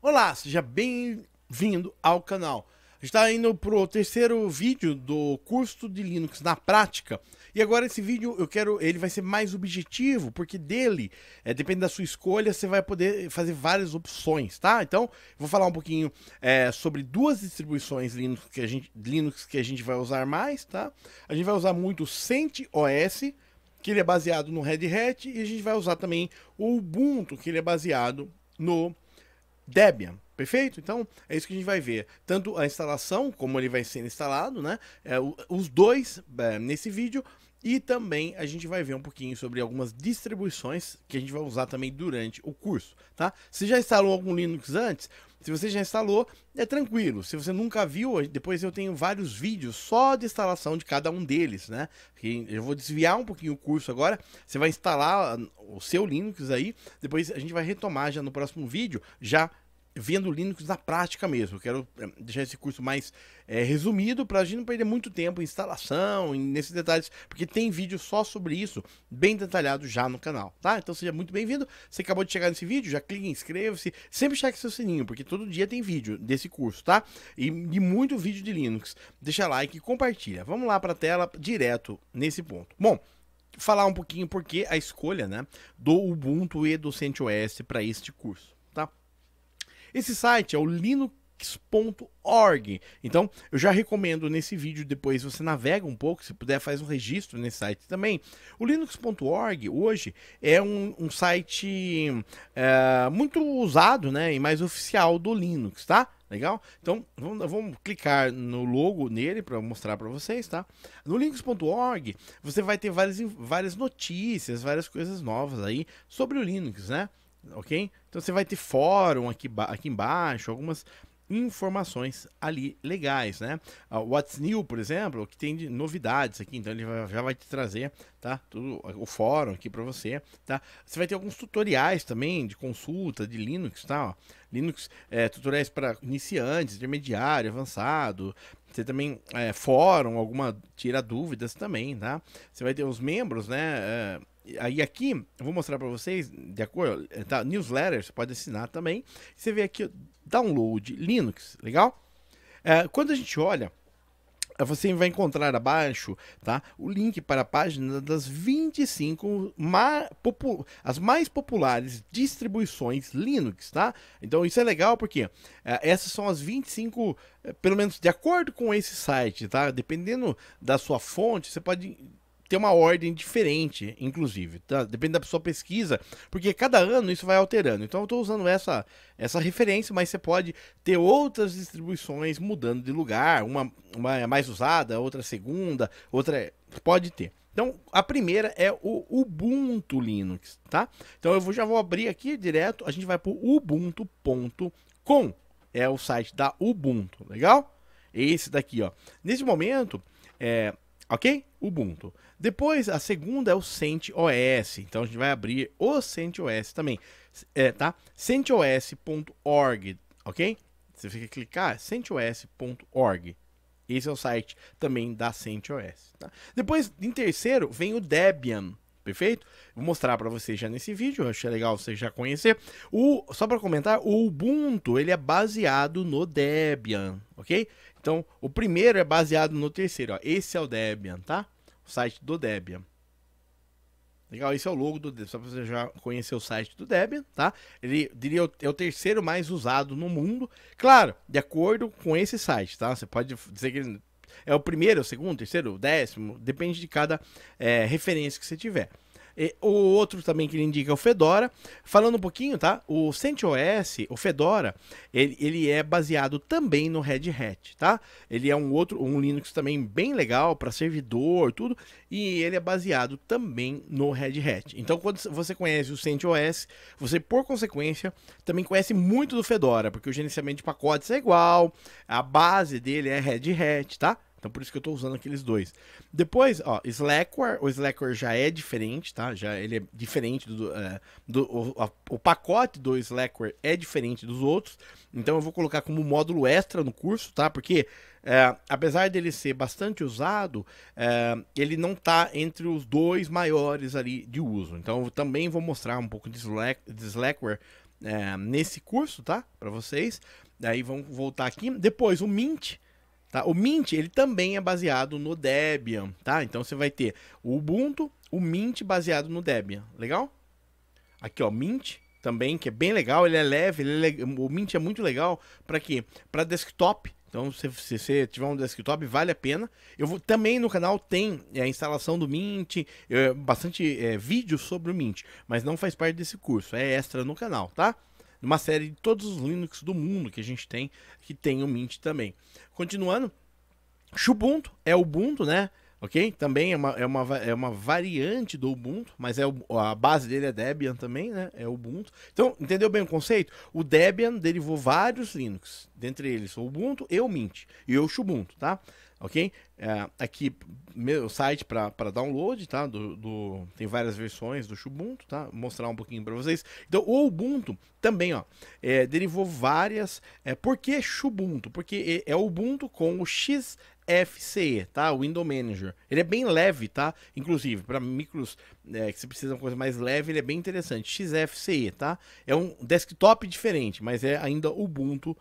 Olá, seja bem-vindo ao canal. está indo para o terceiro vídeo do curso de Linux na prática. E agora esse vídeo eu quero, ele vai ser mais objetivo, porque dele, é, depende da sua escolha, você vai poder fazer várias opções, tá? Então, vou falar um pouquinho é, sobre duas distribuições Linux que, a gente, Linux que a gente vai usar mais, tá? A gente vai usar muito o CentOS, que ele é baseado no Red Hat, e a gente vai usar também o Ubuntu, que ele é baseado no Debian. Perfeito? Então, é isso que a gente vai ver. Tanto a instalação, como ele vai sendo instalado, né? É, os dois é, nesse vídeo. E também a gente vai ver um pouquinho sobre algumas distribuições que a gente vai usar também durante o curso, tá? Se já instalou algum Linux antes, se você já instalou, é tranquilo. Se você nunca viu, depois eu tenho vários vídeos só de instalação de cada um deles, né? Eu vou desviar um pouquinho o curso agora. Você vai instalar o seu Linux aí. Depois a gente vai retomar já no próximo vídeo, já vendo Linux na prática mesmo. quero eh, deixar esse curso mais é, resumido para a gente não perder muito tempo em instalação, em, nesses detalhes, porque tem vídeo só sobre isso, bem detalhado já no canal, tá? Então seja muito bem-vindo. Você acabou de chegar nesse vídeo, já clique em inscreva-se, sempre cheque seu sininho, porque todo dia tem vídeo desse curso, tá? E, de muito vídeo de Linux. Deixa like e compartilha. Vamos lá para a tela direto nesse ponto. Bom, falar um pouquinho porque a escolha, né, do Ubuntu e do CentOS para este curso. Esse site é o linux.org. Então, eu já recomendo nesse vídeo, depois você navega um pouco, se puder faz um registro nesse site também. O linux.org hoje é um, um site é, muito usado né, e mais oficial do Linux, tá? Legal? Então, vamos, vamos, clicar no logo nele para mostrar para vocês, tá? No linux.org, você vai ter várias, várias notícias, várias coisas novas aí sobre o Linux, né? ok? Então você vai ter fórum aqui, aqui embaixo, algumas informações ali legais, né? O What's New, por exemplo, que tem de novidades aqui, então ele já vai te trazer, tá? Tudo, o fórum aqui para você, tá? Você vai ter alguns tutoriais também de consulta de Linux, tá? Ó. Linux, é, tutoriais para iniciantes, intermediário, avançado, você também, é, fórum, alguma, tira dúvidas também, tá? Você vai ter os membros, né? É, aí aqui, eu vou mostrar para vocês, de acordo, é, tá? Newsletter, você pode assinar também. Você vê aqui, download, Linux, legal? É, quando a gente olha você vai encontrar abaixo tá, o link para a página das 25 ma, popu, as mais populares distribuições Linux, tá? Então isso é legal porque eh, essas são as 25, eh, pelo menos de acordo com esse site, tá? Dependendo da sua fonte, você pode ter uma ordem diferente, inclusive. Tá? Depende da sua pesquisa, porque cada ano isso vai alterando. Então eu estou usando essa, essa referência, mas você pode ter outras distribuições mudando de lugar. Uma, uma é mais usada, outra é segunda, outra é... pode ter. Então, a primeira é o Ubuntu Linux, tá? Então, eu vou, já vou abrir aqui direto, a gente vai para ubuntu.com, é o site da Ubuntu, legal? Esse daqui, ó. Nesse momento, é, Ok? Ubuntu. Depois, a segunda é o CentOS. Então, a gente vai abrir o CentOS também, é, tá? CentOS.org, ok? Você fica clicar, CentOS.org. Esse é o site também da CentOS. Tá? Depois, em terceiro, vem o Debian, Perfeito? Vou mostrar para vocês já nesse vídeo, achei legal vocês já conhecer. O, só para comentar, o Ubuntu, ele é baseado no Debian, ok? Então, o primeiro é baseado no terceiro, ó. Esse é o Debian, tá? O site do Debian. Legal, esse é o logo do Debian, só para você já conhecer o site do Debian, tá? Ele diria é o terceiro mais usado no mundo, claro, de acordo com esse site, tá? Você pode dizer que ele é o primeiro, o segundo, o terceiro, o décimo, depende de cada é, referência que você tiver. E, o outro também que ele indica é o Fedora. Falando um pouquinho, tá? O CentOS, o Fedora, ele, ele é baseado também no Red Hat, tá? Ele é um outro, um Linux também bem legal para servidor, tudo, e ele é baseado também no Red Hat. Então, quando você conhece o CentOS, você por consequência também conhece muito do Fedora, porque o gerenciamento de pacotes é igual, a base dele é Red Hat, tá? Então por isso que eu estou usando aqueles dois. Depois, ó, Slackware, o Slackware já é diferente, tá? Já ele é diferente do, é, do o, a, o, pacote do Slackware é diferente dos outros. Então eu vou colocar como módulo extra no curso, tá? Porque é, apesar dele ser bastante usado, é, ele não está entre os dois maiores ali de uso. Então eu também vou mostrar um pouco de, Slack, de Slackware nesse curso, tá? Para vocês. Daí vamos voltar aqui. Depois o Mint Tá? O Mint, ele também é baseado no Debian, tá? Então você vai ter o Ubuntu, o Mint baseado no Debian, legal? Aqui, ó, Mint também, que é bem legal, ele é leve, ele é le... o Mint é muito legal para quê? Para desktop. Então, se, você tiver um desktop, vale a pena. Eu vou, também no canal tem é, a instalação do Mint, eu, é, bastante é, vídeo sobre o Mint, mas não faz parte desse curso, é extra no canal, tá? uma série de todos os Linux do mundo que a gente tem, que tem o Mint também. Continuando, Ubuntu é o Ubuntu, né? Ok? Também é uma, é uma, é uma variante do Ubuntu, mas é o, a base dele é Debian também, né? É o Ubuntu. Então, entendeu bem o conceito? O Debian derivou vários Linux, dentre eles o Ubuntu e o Mint, e o Ubuntu, tá? ok? É, aqui, meu site para download, tá? Do, do, tem várias versões do Ubuntu, tá? Vou mostrar um pouquinho para vocês. Então, o Ubuntu também, ó, é, derivou várias... É, porque que Ubuntu? Porque é, é Ubuntu com o X... FCE, tá? Window Manager. Ele é bem leve, tá? Inclusive, para micros é, que você precisa de uma coisa mais leve, ele é bem interessante. XFCE, tá? É um desktop diferente, mas é ainda Ubuntu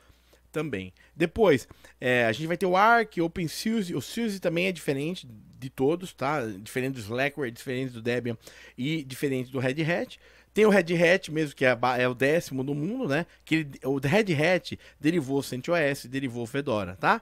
também. Depois, é, a gente vai ter o Arc, Suse. O SUSE também é diferente de todos, tá? Diferente do Slackware, diferente do Debian e diferente do Red Hat. Tem o Red Hat mesmo, que é, é o décimo do mundo, né? Que ele, o Red Hat derivou CentOS, derivou Fedora, tá?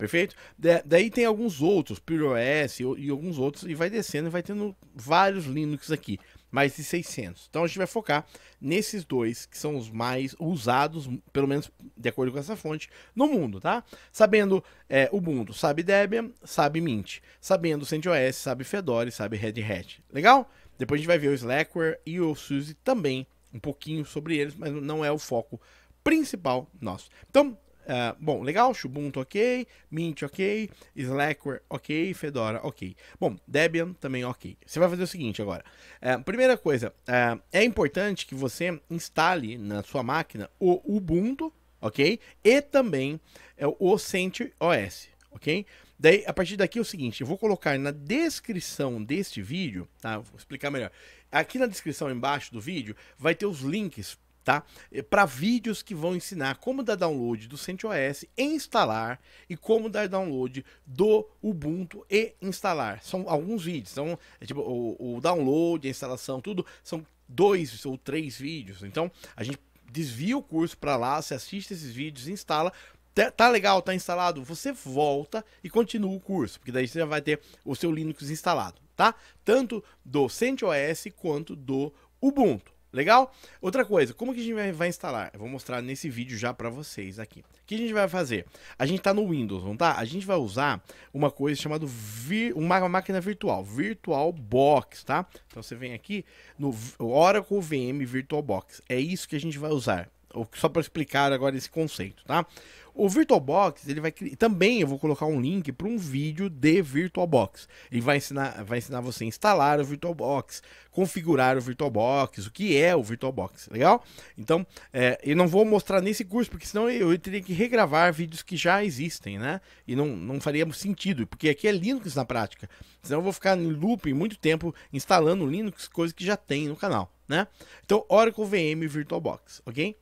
Perfeito? Da, daí tem alguns outros, PureOS e, e alguns outros, e vai descendo e vai tendo vários Linux aqui, mais de 600. Então a gente vai focar nesses dois, que são os mais usados, pelo menos de acordo com essa fonte, no mundo, tá? Sabendo é, mundo sabe Debian, sabe Mint. Sabendo CentOS, sabe Fedora e sabe Red Hat. Legal? Depois a gente vai ver o Slackware e o SUSE também, um pouquinho sobre eles, mas não é o foco principal nosso. Então, ah, bom, legal, Ubuntu ok, Mint ok, Slackware ok, Fedora ok. Bom, Debian também ok. Você vai fazer o seguinte agora. Uh, primeira coisa, uh, é importante que você instale na sua máquina o Ubuntu, ok? E também é, o CentOS, ok? Daí, a partir daqui é o seguinte, eu vou colocar na descrição deste vídeo, tá? Vou explicar melhor. Aqui na descrição embaixo do vídeo vai ter os links tá? Eh, para vídeos que vão ensinar como dar download do CentOS e instalar e como dar download do Ubuntu e instalar. São alguns vídeos, São então, é tipo, o, o download, a instalação, tudo, são dois ou três vídeos. Então, a gente desvia o curso para lá, você assiste esses vídeos, instala, tá, tá legal, tá instalado, você volta e continua o curso, porque daí você já vai ter o seu Linux instalado, tá? Tanto do CentOS quanto do Ubuntu. Legal? Outra coisa, como que a gente vai instalar? Eu vou mostrar nesse vídeo já para vocês aqui. O que a gente vai fazer? A gente está no Windows, não tá? A gente vai usar uma coisa chamada vir, uma máquina virtual, VirtualBox, tá? Então você vem aqui no Oracle VM VirtualBox. É isso que a gente vai usar só para explicar agora esse conceito, tá? O VirtualBox, ele vai também eu vou colocar um link para um vídeo de VirtualBox. Ele vai ensinar, vai ensinar você a instalar o VirtualBox, configurar o VirtualBox, o que é o VirtualBox, legal? Então, é, eu não vou mostrar nesse curso, porque senão eu, eu teria que regravar vídeos que já existem, né? E não, não faria sentido, porque aqui é Linux na prática. Senão eu vou ficar em looping muito tempo instalando Linux, coisa que já tem no canal, né? Então, Oracle VM VirtualBox, ok?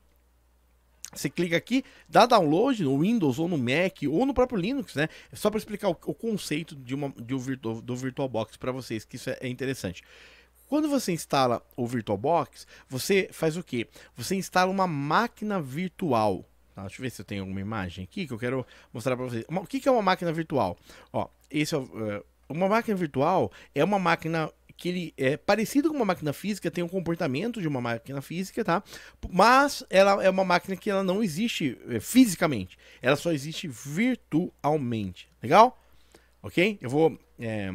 Você clica aqui, dá download no Windows ou no Mac ou no próprio Linux, né? É só para explicar o, o, conceito de uma, de um do VirtualBox para vocês, que isso é, é interessante. Quando você instala o VirtualBox, você faz o quê? Você instala uma máquina virtual. Tá? Deixa eu ver se eu tenho alguma imagem aqui que eu quero mostrar para vocês. o que, que é uma máquina virtual? Ó, esse é, é uma máquina virtual é uma máquina que ele é parecido com uma máquina física, tem o um comportamento de uma máquina física, tá? Mas ela é uma máquina que ela não existe é, fisicamente, ela só existe virtualmente. Legal? Ok? Eu vou. É...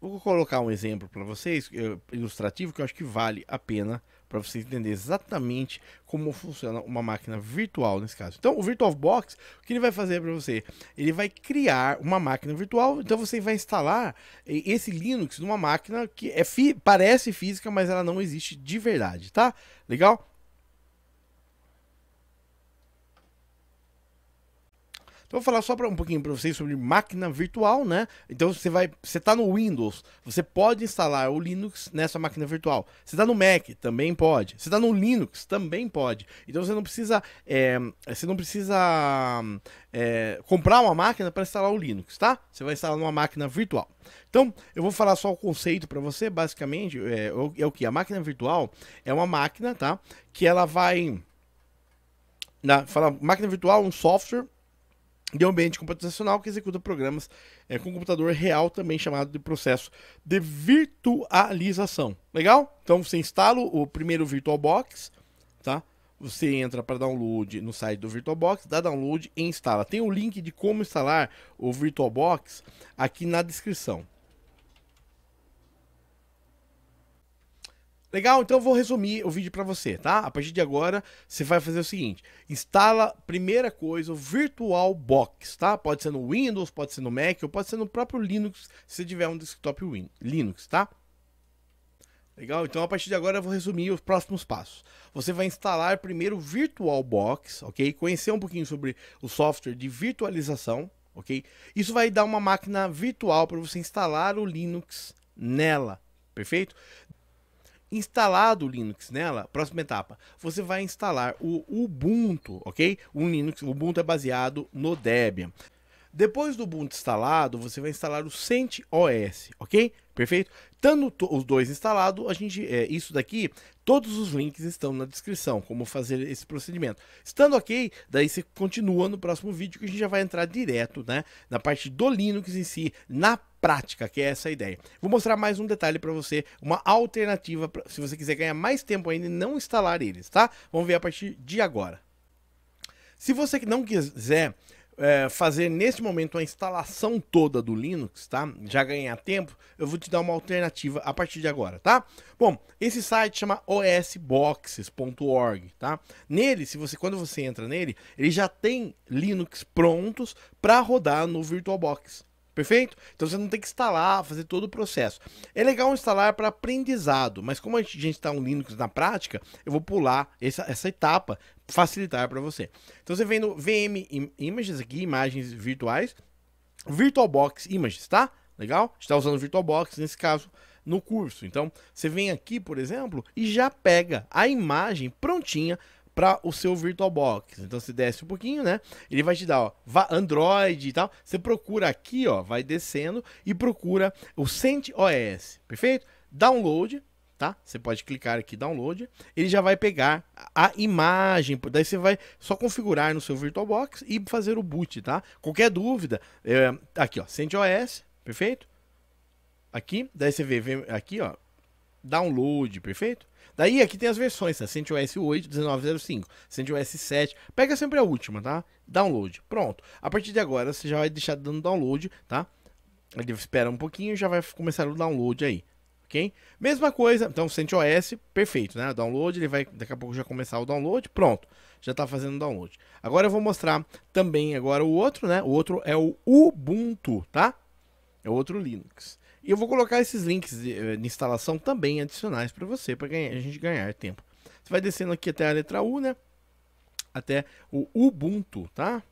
Vou colocar um exemplo para vocês, é, ilustrativo, que eu acho que vale a pena para você entender exatamente como funciona uma máquina virtual nesse caso. Então, o VirtualBox, o que ele vai fazer para você? Ele vai criar uma máquina virtual, então você vai instalar esse Linux numa máquina que é parece física, mas ela não existe de verdade, tá? Legal? Então, eu vou falar só pra, um pouquinho para vocês sobre máquina virtual, né? Então, você vai, você está no Windows, você pode instalar o Linux nessa máquina virtual. Você está no Mac, também pode. Você está no Linux, também pode. Então, você não precisa, é, você não precisa é, comprar uma máquina para instalar o Linux, tá? Você vai instalar numa máquina virtual. Então, eu vou falar só o conceito para você, basicamente, é, é o que? A máquina virtual é uma máquina, tá? Que ela vai... Na, fala, máquina virtual é um software de ambiente computacional que executa programas é, com computador real, também chamado de processo de virtualização. Legal? Então você instala o primeiro VirtualBox, tá? Você entra para download no site do VirtualBox, dá download e instala. Tem o link de como instalar o VirtualBox aqui na descrição. Legal, então eu vou resumir o vídeo para você, tá? A partir de agora, você vai fazer o seguinte: instala, primeira coisa, o VirtualBox, tá? Pode ser no Windows, pode ser no Mac, ou pode ser no próprio Linux, se você tiver um desktop Win Linux, tá? Legal? Então, a partir de agora, eu vou resumir os próximos passos. Você vai instalar primeiro o VirtualBox, ok? Conhecer um pouquinho sobre o software de virtualização, ok? Isso vai dar uma máquina virtual para você instalar o Linux nela, perfeito? instalado o Linux nela, próxima etapa, você vai instalar o Ubuntu, ok? O Linux, o Ubuntu é baseado no Debian. Depois do Ubuntu instalado, você vai instalar o CentOS, ok? Perfeito? estando os dois instalados, a gente, é, isso daqui, todos os links estão na descrição, como fazer esse procedimento. Estando ok, daí você continua no próximo vídeo que a gente já vai entrar direto, né? Na parte do Linux em si, na prática, que é essa ideia. Vou mostrar mais um detalhe para você, uma alternativa, pra, se você quiser ganhar mais tempo ainda e não instalar eles, tá? Vamos ver a partir de agora. Se você não quiser é, fazer neste momento a instalação toda do Linux, tá? Já ganhar tempo, eu vou te dar uma alternativa a partir de agora, tá? Bom, esse site chama osboxes.org, tá? Nele, se você quando você entra nele, ele já tem Linux prontos para rodar no VirtualBox. Perfeito? Então você não tem que instalar, fazer todo o processo. É legal instalar para aprendizado, mas como a gente está um Linux na prática, eu vou pular essa, essa etapa, facilitar para você. Então você vem no VM Images aqui, imagens virtuais, VirtualBox Images, tá? Legal? A gente está usando VirtualBox nesse caso no curso. Então você vem aqui, por exemplo, e já pega a imagem prontinha para o seu VirtualBox. Então se desce um pouquinho, né? Ele vai te dar, ó, Android e tal. Você procura aqui, ó, vai descendo e procura o CentOS, perfeito? Download, tá? Você pode clicar aqui download, ele já vai pegar a imagem, daí você vai só configurar no seu VirtualBox e fazer o boot, tá? Qualquer dúvida, é, aqui ó, CentOS, perfeito? Aqui, daí você vê, vem aqui ó, download, perfeito? Daí aqui tem as versões, tá? CentOS 8, 1905, CentOS 7. Pega sempre a última, tá? Download. Pronto. A partir de agora você já vai deixar dando download, tá? Ele espera um pouquinho e já vai começar o download aí. ok? Mesma coisa, então CentOS, perfeito, né? Download, ele vai daqui a pouco já começar o download, pronto. Já está fazendo o download. Agora eu vou mostrar também agora o outro, né? O outro é o Ubuntu, tá? É outro Linux. E eu vou colocar esses links de, eh, de instalação também adicionais para você, para a gente ganhar tempo. Você vai descendo aqui até a letra U, né? Até o Ubuntu, tá?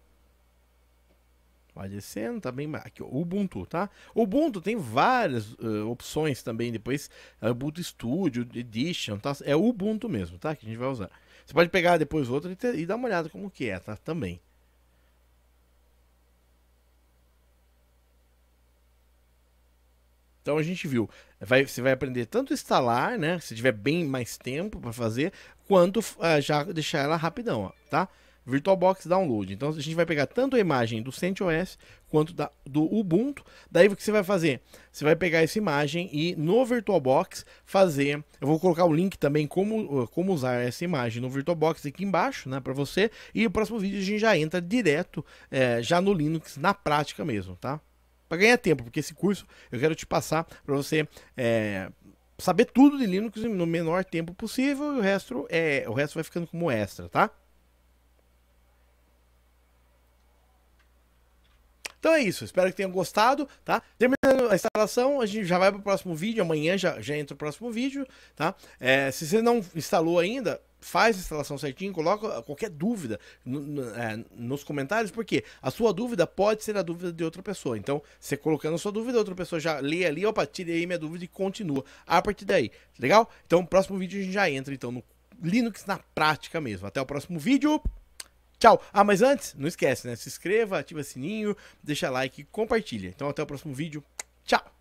Vai descendo, tá bem aqui, o Ubuntu, tá? O Ubuntu tem várias uh, opções também depois, eh, Ubuntu Studio, Edition, tá? É o Ubuntu mesmo, tá? Que a gente vai usar. Você pode pegar depois outro e, ter, e dar uma olhada como que é, tá? Também. Então a gente viu, vai, você vai aprender tanto instalar, né? Se tiver bem mais tempo para fazer, quanto uh, já deixar ela rapidão, ó, tá? VirtualBox Download. Então a gente vai pegar tanto a imagem do CentOS quanto da, do Ubuntu. Daí o que você vai fazer? Você vai pegar essa imagem e no VirtualBox fazer. Eu vou colocar o link também como, eh, como usar essa imagem no VirtualBox aqui embaixo, né, para você. E o próximo vídeo a gente já entra direto é, já no Linux na prática mesmo, tá? para ganhar tempo, porque esse curso eu quero te passar para você é, saber tudo de Linux no menor tempo possível e o resto, é, o resto vai ficando como extra, tá? Então é isso, espero que tenham gostado, tá? Terminando a instalação, a gente já vai para o próximo vídeo, amanhã já, já entra o próximo vídeo, tá? É, se você não instalou ainda, faz a instalação certinho, coloca qualquer dúvida no, no, é, nos comentários, porque a sua dúvida pode ser a dúvida de outra pessoa. Então, você colocando a sua dúvida, outra pessoa já lê ali, opa, tirei minha dúvida e continua a partir daí. Legal? Então, no próximo vídeo a gente já entra então no Linux na prática mesmo. Até o próximo vídeo. Tchau. Ah, mas antes, não esquece, né? Se inscreva, ativa sininho, deixa like e compartilha. Então até o próximo vídeo. Tchau.